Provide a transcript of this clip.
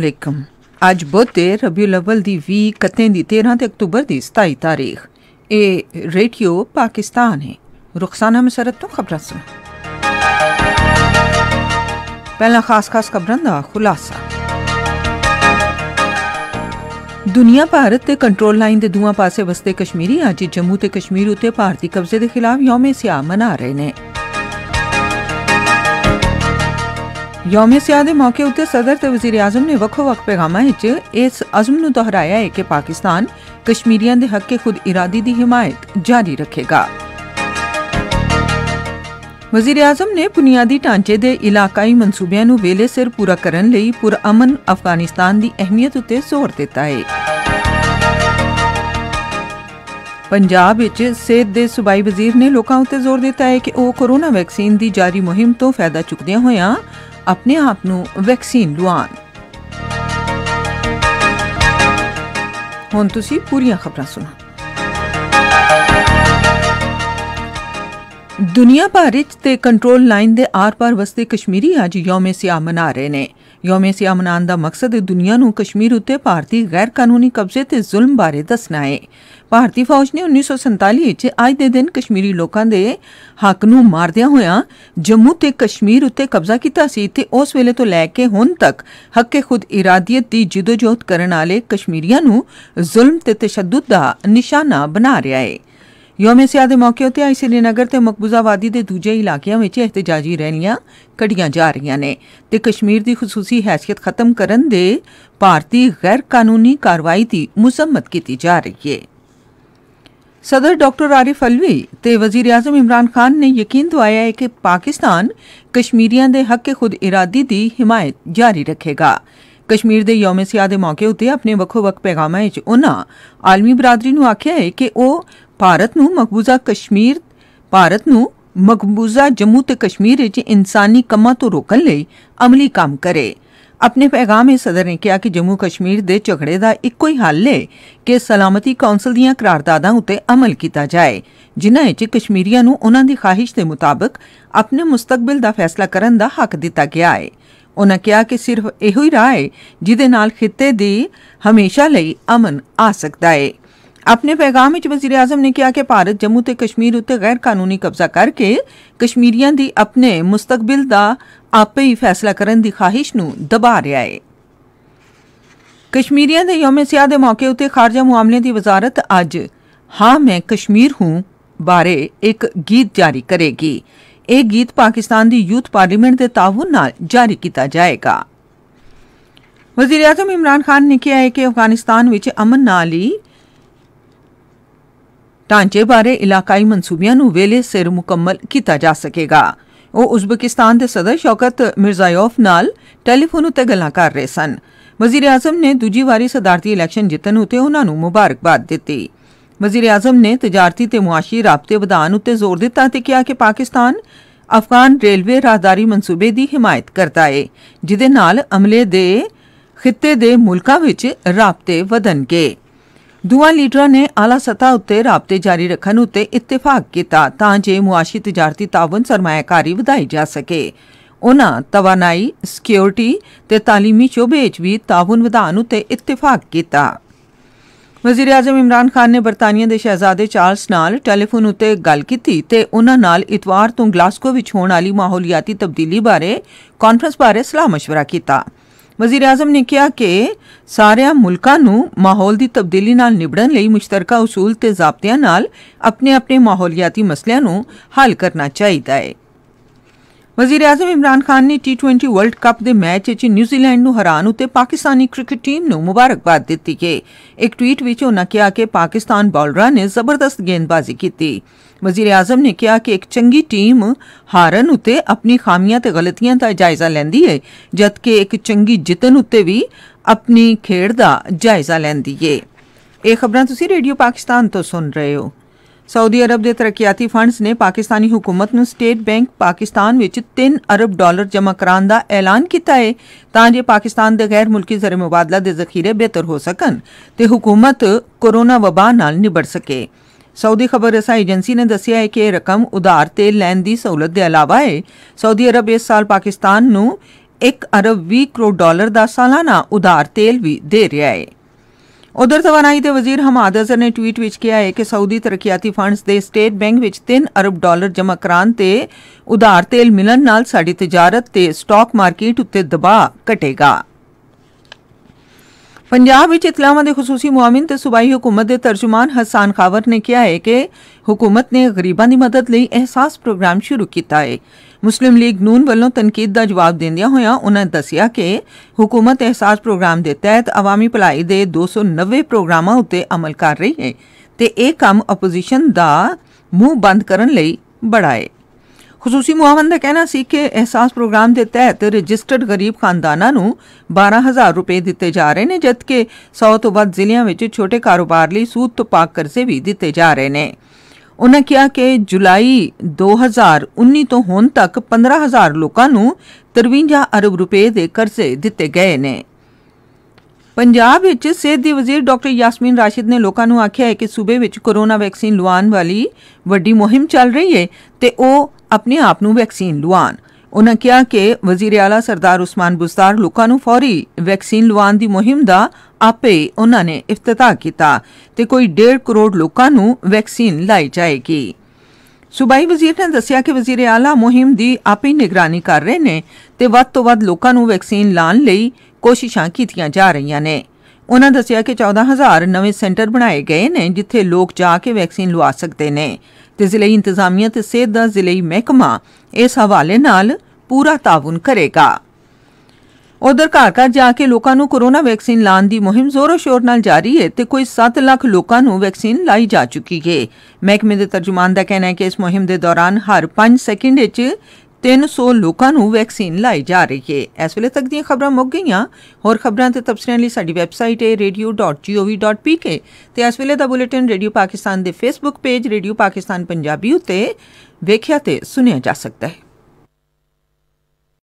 ਅਲੈਕਮ ਅੱਜ ਬੁੱਧ ਤੇ ਰਬੀਉਲ ਅਵਲ ਦੀ 20 ਕਤੇ ਦੀ 13 ਤੇ ਅਕਤੂਬਰ ਦੀ 27 ਤਾਰੀਖ ਇਹ ਰੇਡੀਓ ਪਾਕਿਸਤਾਨ ਹੈ ਰੁਖਸਾਨਾ ਮਸਰਤ ਤੋਂ ਖਬਰਾਂ ਸੁਣ ਪਹਿਲਾ ਖਾਸ ਖਾਸ ਖਬਰਾਂ ਦਾ ਖੁਲਾਸਾ ਦੁਨੀਆ ਭਾਰਤ ਤੇ ਕੰਟਰੋਲ ਲਾਈਨ ਦੇ ਦੋਵਾਂ ਪਾਸੇ ਵਸਦੇ ਕਸ਼ਮੀਰੀ ਅੱਜ ਜੰਮੂ ਤੇ ਕਸ਼ਮੀਰ ਉਤੇ ਭਾਰਤੀ ਕਬਜ਼ੇ ਦੇ ਖਿਲਾਫ ਯੌਮੇ ਸਿਆ ਮਨਾ ਰਹੇ ਨੇ ਯੌਮੇ ਸਿਆਹ ਦੇ ਮੌਕੇ ਉੱਤੇ ਸਦਰ ਤੇ ਵਜ਼ੀਰ ਆਜ਼ਮ ਨੇ ਵੱਖੋ-ਵੱਖ ਪੈਗਾਮਾਂ ਵਿੱਚ ਇਸ ਅਜ਼ਮ ਨੂੰ ਦੁਹਰਾਇਆ ਹੈ ਕਿ ਪਾਕਿਸਤਾਨ ਕਸ਼ਮੀਰੀਆਂ ਦੇ ਹੱਕੇ ਖੁਦ ਇਰਾਦੀ ਦੀ ਹਮਾਇਤ ਜਾਰੀ ਰੱਖੇਗਾ। ਵਜ਼ੀਰ ਆਜ਼ਮ ਨੇ ਬੁਨਿਆਦੀ ਢਾਂਚੇ ਦੇ ਇਲਾਕਾਈ ਮਨਸੂਬਿਆਂ ਨੂੰ ਵੇਲੇ ਸਿਰ ਪੂਰਾ ਕਰਨ ਲਈ ਪੁਰਅਮਨ ਅਫਗਾਨਿਸਤਾਨ ਦੀ ਅਹਿਮੀਅਤ ਉੱਤੇ ਜ਼ੋਰ ਦਿੱਤਾ ਹੈ। ਪੰਜਾਬ ਵਿੱਚ ਸਿਹਤ ਦੇ ਸੂਬਾਈ ਵਜ਼ੀਰ ਨੇ ਲੋਕਾਂ ਉੱਤੇ ਜ਼ੋਰ ਦਿੱਤਾ ਹੈ ਕਿ ਉਹ ਕੋਰੋਨਾ ਵੈਕਸੀਨ ਦੀ ਜਾਰੀ ਮੁਹਿੰਮ ਤੋਂ ਫਾਇਦਾ ਚੁੱਕਦਿਆਂ ਹੋਇਆਂ ਆਪਣੇ ਆਪ ਨੂੰ ਵੈਕਸੀਨ ਲਵਾਉਣ ਹੁਣ ਤੁਸੀਂ ਪੂਰੀਆਂ ਖਬਰਾਂ ਸੁਣੋ ਦੁਨੀਆ ਭਰ ਵਿੱਚ ਤੇ ਕੰਟਰੋਲ ਲਾਈਨ ਦੇ ਆਰ-ਪਾਰ ਵਸਦੇ ਕਸ਼ਮੀਰੀ ਅੱਜ ਯੌਮੇ ਸਿਆ ਮਨਾ ਰਹੇ ਨੇ ਯੋਮੇ ਸਿਆ ਮਨਾਉਣ ਦਾ ਮਕਸਦ ਦੁਨੀਆ ਨੂੰ ਕਸ਼ਮੀਰ ਉੱਤੇ ਭਾਰਤੀ ਗੈਰ ਕਾਨੂੰਨੀ ਕਬਜ਼ੇ ਤੇ ਜ਼ੁਲਮ ਬਾਰੇ ਦੱਸਣਾ ਹੈ ਭਾਰਤੀ ਫੌਜ ਨੇ 1947 ਵਿੱਚ ਅੱਜ ਦੇ ਦਿਨ ਕਸ਼ਮੀਰੀ ਲੋਕਾਂ ਦੇ ਹੱਕ ਨੂੰ ਮਾਰਦਿਆਂ ਹੋਇਆਂ ਜੰਮੂ ਤੇ ਕਸ਼ਮੀਰ ਉੱਤੇ ਕਬਜ਼ਾ ਕੀਤਾ ਸੀ ਤੇ ਉਸ ਵੇਲੇ ਤੋਂ ਲੈ ਕੇ ਹੁਣ ਤੱਕ ਹੱਕੇ ਖੁਦ ਇਰਾਦੀਅਤ ਦੀ ਜਿੱਦੋਜਹਿਦ ਕਰਨ ਵਾਲੇ ਕਸ਼ਮੀਰੀਆਂ ਨੂੰ ਜ਼ੁਲਮ ਤੇ ਤਸ਼ੱਦਦ ਦਾ ਨਿਸ਼ਾਨਾ ਬਣਾ ਰਿਹਾ ਹੈ ਯੋਮ ਸਿਆਹ ਦੇ ਮੌਕੇ ਉਤੇ ਆਈ ਸ੍ਰੀਨਗਰ ਤੇ ਮਕਬੂਜ਼ਾ ਵਾਦੀ ਦੇ ਦੂਜੇ ਇਲਾਕਿਆਂ ਵਿੱਚ ਇhtਿਜਾਜੀ ਰੈਲੀਆਂ ਕੱਢੀਆਂ ਜਾ ਰਹੀਆਂ ਨੇ ਤੇ ਕਸ਼ਮੀਰ ਦੀ ਖਸੂਸੀ ਹیثیت ਖਤਮ ਕਰਨ ਦੇ ਭਾਰਤੀ ਗੈਰ ਕਾਨੂੰਨੀ ਕਾਰਵਾਈ ਦੀ ਮੁਸੰਮਤ ਕੀਤੀ ਜਾ ਰਹੀ ਹੈ ਸਦਰ ਡਾਕਟਰ ਆਰਿਫ ਅਲਵੀ ਤੇ ਵਜ਼ੀਰ ਆਜ਼ਮ ਇਮਰਾਨ ਖਾਨ ਨੇ ਯਕੀਨ ਦਵਾਇਆ ਹੈ ਕਿ ਪਾਕਿਸਤਾਨ ਕਸ਼ਮੀਰੀਆਂ ਦੇ ਹੱਕ ਖੁਦ ਇਰਾਦੀ ਦੀ ਹਮਾਇਤ ਜਾਰੀ ਰੱਖੇਗਾ ਕਸ਼ਮੀਰ ਦੇ ਯੋਮੇ ਸਿਆ ਦੇ ਮੌਕੇ ਉੱਤੇ ਆਪਣੇ ਵੱਖੋ-ਵੱਖ ਪੈਗਾਮਾਂ ਵਿੱਚ ਉਹਨਾਂ ਆਲਮੀ ਬਰਾਦਰੀ ਨੂੰ ਆਖਿਆ ਹੈ ਕਿ ਉਹ ਭਾਰਤ ਨੂੰ ਮਕਬੂਜ਼ਾ ਕਸ਼ਮੀਰ ਭਾਰਤ ਨੂੰ ਮਕਬੂਜ਼ਾ ਜੰਮੂ ਤੇ ਕਸ਼ਮੀਰ ਵਿੱਚ ਇਨਸਾਨੀ ਕਮਾਂ ਤੋਂ ਰੋਕਣ ਲਈ ਅਮਲੀ ਕੰਮ ਕਰੇ ਆਪਣੇ ਪੈਗਾਮ ਵਿੱਚ ਸਦਰ ਨੇ ਕਿਹਾ ਕਿ ਜੰਮੂ ਕਸ਼ਮੀਰ ਦੇ ਝਗੜੇ ਦਾ ਇੱਕੋ ਹੀ ਹੱਲ ਹੈ ਕਿ ਸਲਾਮਤੀ ਕੌਂਸਲ ਦੀਆਂ ਕਰਾਰਦਾਦਾਂ ਉੱਤੇ ਅਮਲ ਕੀਤਾ ਜਾਏ ਜਿਨ੍ਹਾਂ ਵਿੱਚ ਕਸ਼ਮੀਰੀਆਂ ਨੂੰ ਉਹਨਾਂ ਦੀ ਖਾਹਿਸ਼ ਦੇ ਮੁਤਾਬਕ ਆਪਣੇ ਮੁਸਤਕਬਲ ਦਾ ਫੈਸਲਾ ਕਰਨ ਦਾ ਹੱਕ ਦਿੱਤਾ ਗਿਆ ਹੈ ਉਹਨਾਂ ਕਿਹਾ ਕਿ ਸਿਰਫ ਇਹੋ ਹੀ ਰਾਹ ਹੈ ਜਿਹਦੇ ਨਾਲ ਖਿੱਤੇ ਦੀ ਹਮੇਸ਼ਾ ਲਈ ਅਮਨ ਆ ਸਕਦਾ ਹੈ ਆਪਣੇ ਪੈਗਾਮ ਵਿੱਚ ਵਜ਼ੀਰ ਆਜ਼ਮ ਨੇ ਕਿਹਾ ਕਿ ਭਾਰਤ ਜੰਮੂ ਤੇ ਕਸ਼ਮੀਰ ਉੱਤੇ ਗੈਰ ਕਾਨੂੰਨੀ ਕਬਜ਼ਾ ਕਰਕੇ ਕਸ਼ਮੀਰੀਆਂ ਦੀ ਆਪਣੇ ਮੁਸਤਕਬਲ ਦਾ ਆਪੇ ਹੀ ਫੈਸਲਾ ਕਰਨ ਦੀ ਖਾਹਿਸ਼ ਨੂੰ ਦਬਾ ਰਿਹਾ ਹੈ ਕਸ਼ਮੀਰੀਆਂ ਦੇ ਯੋਮ ਸਿਆਦ ਦੇ ਮੌਕੇ ਉੱਤੇ ਖਾਰਜਾ ਮਾਮਲਿਆਂ ਦੀ ਵਜ਼ਾਰਤ ਅੱਜ ਹਾਂ ਮੈਂ ਕਸ਼ਮੀਰ ਹੂੰ ਬਾਰੇ ਇੱਕ ਗੀਤ ਜਾਰੀ ਕਰੇਗੀ ਇਹ ਗੀਤ ਪਾਕਿਸਤਾਨ ਦੀ ਯੂਥ ਪਾਰਲੀਮੈਂਟ ਦੇ ਤਾਵਨ ਨਾਲ ਜਾਰੀ ਕੀਤਾ ਜਾਏਗਾ ਵਜੀਰ ਆਜਮ ਇਮਰਾਨ ਖਾਨ ਨੇ ਕਿਹਾ ਹੈ ਕਿ ਅਫਗਾਨਿਸਤਾਨ ਵਿੱਚ ਅਮਨ ਨਾਲ ਹੀ ਢਾਂਚੇ ਬਾਰੇ ਇਲਾਕਾਈ ਮਨਸੂਬਿਆਂ ਨੂੰ ਵੇਲੇ ਸਿਰ ਮੁਕੰਮਲ ਕੀਤਾ ਜਾ ਸਕੇਗਾ ਉਹ ਉਜ਼ਬਕਿਸਤਾਨ ਦੇ ਸਦਰ ਸ਼ੌਕਤ ਮਿਰਜ਼ਾਯੋਫ ਨਾਲ ਟੈਲੀਫੋਨ ਉਤੇ ਗੱਲਾਂ ਕਰ ਰਹੇ ਸਨ ਵਜੀਰ ਆਜਮ ਨੇ ਦੂਜੀ ਵਾਰੀ ਸਦਾਰਤੀ ਇਲੈਕਸ਼ਨ ਜਿੱਤਣ ਉਤੇ ਉਹਨਾਂ ਨੂੰ ਮੁਬਾਰਕਬਾਦ ਦਿੱਤੀ ਵਜ਼ੀਰ ਆਜ਼ਮ ਨੇ ਤਜਾਰਤੀ ਤੇ ਮੁਆਸ਼ੀ ਰਾਬਤੇ ਵਧਾਉਣ ਉੱਤੇ ਜ਼ੋਰ ਦਿੱਤਾ ਤੇ ਕਿਹਾ ਕਿ ਪਾਕਿਸਤਾਨ ਅਫਗਾਨ ਰੇਲਵੇ ਰਾਹਦਾਰੀ ਮਨਸੂਬੇ ਦੀ ਹਮਾਇਤ ਕਰਦਾ ਹੈ ਜਿਦੇ ਨਾਲ ਅਮਲੇ ਦੇ ਖਿੱਤੇ ਦੇ ਮੁਲਕਾਂ ਵਿੱਚ ਰਾਬਤੇ ਵਧਣਗੇ ਦੁਆ ਲੀਡਰਾਂ ਨੇ ਆਲਾ ਸਤਾ ਉੱਤੇ ਰਾਬਤੇ ਜਾਰੀ ਰੱਖਣ ਉੱਤੇ ਇਤਫਾਕ ਕੀਤਾ ਤਾਂ ਜੇ ਮੁਆਸ਼ੀ ਤਜਾਰਤੀ ਤਾਵਨ ਸਰਮਾਇਆਕਾਰੀ ਵਧਾਈ ਜਾ ਸਕੇ ਉਨਾ ਤਵਨਾਈ ਸਿਕਿਉਰਿਟੀ ਤੇ تعلیمی ਚੋਬੇਚ ਵੀ ਤਾਵਨ ਵਿਧਾਨ ਉਤੇ ਇਤਫਾਕ ਕੀਤਾ ਵਜ਼ੀਰ ਆਜ਼ਮ ਇਮਰਾਨ ਖਾਨ ਨੇ ਬਰਤਾਨੀਆ ਦੇ ਸ਼ਹਿਜ਼ਾਦੇ ਚਾਰਲਸ ਨਾਲ ਟੈਲੀਫੋਨ ਉੱਤੇ ਗੱਲ ਕੀਤੀ ਤੇ ਉਹਨਾਂ ਨਾਲ ਇਤਵਾਰ ਤੋਂ ਗਲਾਸਕੋ ਵਿੱਚ ਹੋਣ ਵਾਲੀ ਮਾਹੌਲੀਆਤੀ ਤਬਦੀਲੀ ਬਾਰੇ ਕਾਨਫਰੰਸ ਬਾਰੇ ਸਲਾਹ مشورہ ਕੀਤਾ ਵਜ਼ੀਰ ਆਜ਼ਮ ਨੇ ਕਿਹਾ ਕਿ ਸਾਰਿਆਂ ਮੁਲਕਾਂ ਨੂੰ ਮਾਹੌਲ ਦੀ ਤਬਦੀਲੀ ਨਾਲ ਨਿਬੜਨ ਲਈ ਮੁਸ਼ਤਰਕਾ ਉਸੂਲ ਤੇ ਜ਼ਾਬਤਿਆਂ ਨਾਲ ਆਪਣੇ ਆਪਣੇ ਮਾਹੌਲੀਆਤੀ ਮਸਲਿਆਂ ਨੂੰ ਹੱਲ ਕਰਨਾ ਚਾਹੀਦਾ ਹੈ ਵਜ਼ੀਰ ਆਜ਼ਮ ਇਮਰਾਨ ਖਾਨ ਨੇ ਟੀ20 ਵਰਲਡ ਕੱਪ ਦੇ ਮੈਚ ਵਿੱਚ ਨਿਊਜ਼ੀਲੈਂਡ ਨੂੰ ਹਰਾਉਣ ਉਤੇ ਪਾਕਿਸਤਾਨੀ ਕ੍ਰਿਕਟ ਟੀਮ ਨੂੰ ਮੁਬਾਰਕਬਾਦ ਦਿੱਤੀ ਹੈ ਇੱਕ ਟਵੀਟ ਵਿੱਚ ਉਹਨਾਂ ਕਿਹਾ ਕਿ ਪਾਕਿਸਤਾਨ ਬਾਲਰਾਂ ਨੇ ਜ਼ਬਰਦਸਤ ਗੇਂਦਬਾਜ਼ੀ ਕੀਤੀ ਵਜ਼ੀਰ ਆਜ਼ਮ ਨੇ ਕਿਹਾ ਕਿ ਇੱਕ ਚੰਗੀ ਟੀਮ ਹਾਰਨ ਉਤੇ ਆਪਣੀ ਖਾਮੀਆਂ ਤੇ ਗਲਤੀਆਂ ਦਾ ਜਾਇਜ਼ਾ ਲੈਂਦੀ ਹੈ ਜਦਕਿ ਇੱਕ ਚੰਗੀ ਜਿੱਤਨ ਉਤੇ ਵੀ ਆਪਣੀ ਖੇਡ ਦਾ ਜਾਇਜ਼ਾ ਲੈਂਦੀ ਹੈ ਇਹ ਖਬਰਾਂ ਤੁਸੀਂ ਰੇਡੀਓ ਪਾਕਿਸਤਾਨ ਤੋਂ ਸੁਣ ਰਹੇ ਹੋ ਸਾਊਦੀ ਅਰਬ ਦੇ ਤਰੱਕੀਆਤੀ ਫੰਡਸ ਨੇ ਪਾਕਿਸਤਾਨੀ ਹਕੂਮਤ ਨੂੰ ਸਟੇਟ ਬੈਂਕ ਪਾਕਿਸਤਾਨ ਵਿੱਚ 3 ਅਰਬ ਡਾਲਰ ਜਮ੍ਹਾਂ ਕਰਾਉਣ ਦਾ ਐਲਾਨ ਕੀਤਾ ਹੈ ਤਾਂ ਜੋ ਪਾਕਿਸਤਾਨ ਦੇ ਗੈਰ ਮੁਲਕੀ ਜ਼ਰੇ ਮੁਬਾਦਲਾ ਦੇ ਜ਼ਖੀਰੇ ਬਿਹਤਰ ਹੋ ਸਕਣ ਤੇ ਹਕੂਮਤ ਕੋਰੋਨਾ ਵਬਾ ਨਾਲ ਨਿਬੜ ਸਕੇ ਸਾਊਦੀ ਖਬਰ ਰਸਾਈ ਏਜੰਸੀ ਨੇ ਦੱਸਿਆ ਹੈ ਕਿ ਇਹ ਰਕਮ ਉਧਾਰ ਤੇ ਲੈਣ ਦੀ ਸਹੂਲਤ ਦੇ ਇਲਾਵਾ ਹੈ ਸਾਊਦੀ ਅਰਬ ਇਸ ਸਾਲ ਪਾਕਿਸਤਾਨ ਨੂੰ 1 ਅਰਬ 20 ਕਰੋੜ ਡਾਲਰ ਦਾ ਸਾਲਾਨਾ ਉਧਾਰ ਤੇਲ ਵੀ ਦੇ ਰਿਹਾ ਹੈ ਉਧਰ ਤਵਾਨਾਈ ਦੇ ਵਜ਼ੀਰ ਹਮਾਦ ਅਜ਼ਰ ਨੇ ਟਵੀਟ ਵਿੱਚ ਕਿਹਾ ਹੈ ਕਿ ਸਾਊਦੀ ਤਰੱਕੀਆਤੀ ਫੰਡਸ ਦੇ ਸਟੇਟ ਬੈਂਕ ਵਿੱਚ 3 ਅਰਬ ਡਾਲਰ ਜਮ੍ਹਾਂ ਕਰਾਨ ਤੇ ਉਧਾਰ ਤੇਲ ਮਿਲਣ ਨਾਲ ਸਾਡੀ ਤਜਾਰਤ ਤੇ ਸਟਾਕ ਮਾਰਕੀਟ ਉੱਤੇ ਦਬਾਅ ਘਟੇਗਾ ਪੰਜਾਬ ਵਿੱਚ ਇਤਲਾਹਾਂ ਦੇ ਖਸੂਸੀ ਮੁਆਮਿਨ ਤੇ ਸੁਬਾਈ ਹਕੂਮਤ ਦੇ ਤਰਜਮਾਨ ਹਸਾਨ ਖਾਵਰ ਨੇ ਕਿਹਾ ਹੈ ਕਿ ਹਕੂਮਤ ਨੇ ਗਰੀਬਾਂ ਦੀ ਮਦਦ ਲਈ ਅਹਿਸਾਸ ਪ੍ਰੋਗਰਾਮ ਸ਼ੁਰੂ ਕੀਤਾ ਹੈ ਮੁਸਲਿਮ ਲੀਗ ਨੂਨ ਵੱਲੋਂ ਤਨਕੀਦ ਦਾ ਜਵਾਬ ਦਿੰਦਿਆਂ ਹੋਇਆਂ ਉਹਨਾਂ ਦੱਸਿਆ ਕਿ ਹਕੂਮਤ ਅਹਿਸਾਸ ਪ੍ਰੋਗਰਾਮ ਦੇ ਤਹਿਤ ਆਵਾਮੀ ਭਲਾਈ ਦੇ 290 ਪ੍ਰੋਗਰਾਮਾਂ ਉੱਤੇ ਅਮਲ ਕਰ ਰਹੀ ਹੈ ਤੇ ਇਹ ਕੰਮ ਆਪੋਜੀਸ਼ਨ ਦਾ ਮੂੰਹ ਬੰਦ ਕਰਨ ਲਈ ਬੜਾ ਹੈ ਖਸੂਸੀ ਮੁਆਵਨ ਦਾ ਕਹਿਣਾ ਸੀ ਕਿ ਅਹਿਸਾਸ ਪ੍ਰੋਗਰਾਮ ਦੇ ਤਹਿਤ ਰਜਿਸਟਰਡ ਗਰੀਬ ਖਾਨਦਾਨਾਂ ਨੂੰ 12000 ਰੁਪਏ ਦਿੱਤੇ ਜਾ ਰਹੇ ਨੇ ਜਦਕਿ 100 ਤੋਂ ਵੱਧ ਜ਼ਿਲ੍ਹਿਆਂ ਵਿੱਚ ਛੋਟੇ ਕਾਰੋਬਾਰ ਲਈ ਸੂਤ ਤੋਂ ਪਾਕ ਕਰਜ਼ੇ ਵੀ ਦਿੱਤੇ ਜਾ ਰਹੇ ਨੇ ਉਹਨਾਂ ਕਿਹਾ ਕਿ ਜੁਲਾਈ 2019 ਤੋਂ ਹੁਣ ਤੱਕ 15000 ਲੋਕਾਂ ਨੂੰ 53 ਅਰਬ ਰੁਪਏ ਦੇ ਕਰਜ਼ੇ ਦਿੱਤੇ ਗਏ ਨੇ ਪੰਜਾਬ ਵਿੱਚ ਸਿਹਤ ਦੀ ਵਜ਼ੀਰ ਡਾਕਟਰ ਯਾਸਮੀਨ ਰਾਸ਼ਿਦ ਨੇ ਲੋਕਾਂ ਨੂੰ ਆਖਿਆ ਹੈ ਕਿ ਸੂਬੇ ਵਿੱਚ ਕੋਰੋਨਾ ਵੈਕਸੀਨ ਲਵਾਉਣ ਵਾਲੀ ਵੱਡੀ ਮੁਹਿੰਮ ਚੱਲ ਰਹੀ ਹੈ ਤੇ ਉਹ ਆਪਣੇ ਆਪ ਨੂੰ ਵੈਕਸੀਨ ਲਵਾਉਣ ਉਹਨਾਂ ਕਿਹਾ ਕਿ ਵਜ਼ੀਰ ਆਲਾ ਸਰਦਾਰ ਉਸਮਾਨ ਬੁਸਤਾਰ ਲੋਕਾਂ ਨੂੰ ਫੌਰੀ ਵੈਕਸੀਨ ਲਵਾਉਣ ਦੀ ਮੁਹਿੰਮ ਦਾ ਆਪੇ ਉਹਨਾਂ ਨੇ ਇਫਤਤਾਹ ਕੀਤਾ ਤੇ ਕੋਈ 1.5 ਕਰੋੜ ਲੋਕਾਂ ਨੂੰ ਵੈਕਸੀਨ ਲਾਈ ਜਾਏਗੀ ਸੁਬਾਈ ਵਜ਼ੀਰ ਨੇ ਦੱਸਿਆ ਕਿ ਵਜ਼ੀਰ ਆਲਾ ਮੁਹਿੰਮ ਦੀ ਆਪੇ ਨਿਗਰਾਨੀ ਕਰ ਰਹੇ ਨੇ ਤੇ ਵੱਧ ਤੋਂ ਵੱਧ ਲੋਕਾਂ ਨੂੰ ਵੈਕਸੀਨ ਲਾਣ ਲਈ ਕੋਸ਼ਿਸ਼ਾਂ ਕੀਤੀਆਂ ਜਾ ਰਹੀਆਂ ਨੇ ਉਹਨਾਂ ਦੱਸਿਆ ਕਿ 14000 ਨਵੇਂ ਸੈਂਟਰ ਬਣਾਏ ਗਏ ਨੇ ਜਿੱਥੇ ਲੋਕ ਜਾ ਕੇ ਵੈਕਸੀਨ ਲਵਾ ਸਕਦੇ ਨੇ ਤੇ ਜ਼ਿਲ੍ਹੇ ਇੰਤਜ਼ਾਮੀਆ ਤੇ ਸਿਹਤ ਦਾ ਜ਼ਿਲ੍ਹੇ ਮਹਿਕਮਾ ਇਸ ਹਵਾਲੇ ਨਾਲ ਪੂਰਾ ਤਾਵਨ ਕਰੇਗਾ ਉਧਰ ਘਰ ਘਰ ਜਾ ਕੇ ਲੋਕਾਂ ਨੂੰ ਕੋਰੋਨਾ ਵੈਕਸੀਨ ਲਾਣ ਦੀ ਮੁਹਿੰਮ ਜ਼ੋਰੋ ਸ਼ੋਰ ਨਾਲ ਜਾਰੀ ਹੈ ਤੇ ਕੋਈ 7 ਲੱਖ ਲੋਕਾਂ ਨੂੰ ਵੈਕਸੀਨ ਲਾਈ ਜਾ ਚੁੱਕੀ ਹੈ ਮਹਿਕਮੇ ਦੇ ਤਰਜਮਾਨ ਦਾ ਕਹਿਣਾ ਹੈ ਕਿ ਇਸ ਮੁਹਿੰਮ ਦੇ ਦੌਰਾਨ ਹਰ 5 ਸੈਕਿੰਡ ਵਿੱਚ 300 ਲੋਕਾਂ ਨੂੰ ਵੈਕਸੀਨ ਲਾਈ ਜਾ ਰਹੀ ਹੈ ਇਸ ਵੇਲੇ ਤੱਕ ਦੀਆਂ ਖਬਰਾਂ ਮੁੱਕ ਗਈਆਂ ਹੋਰ ਖਬਰਾਂ ਤੇ ਤਬਸਰਿਆਂ ਲਈ ਸਾਡੀ ਵੈਬਸਾਈਟ ਹੈ radio.gov.pk ਤੇ ਇਸ ਵੇਲੇ ਦਾ ਬੁਲੇਟਿਨ ਰੇਡੀਓ ਪਾਕਿਸਤਾਨ ਦੇ Facebook page radio Pakistan Punjabi ਉਤੇ ਵੇਖਿਆ ਤੇ ਸੁਣਿਆ ਜਾ ਸਕਦਾ ਹੈ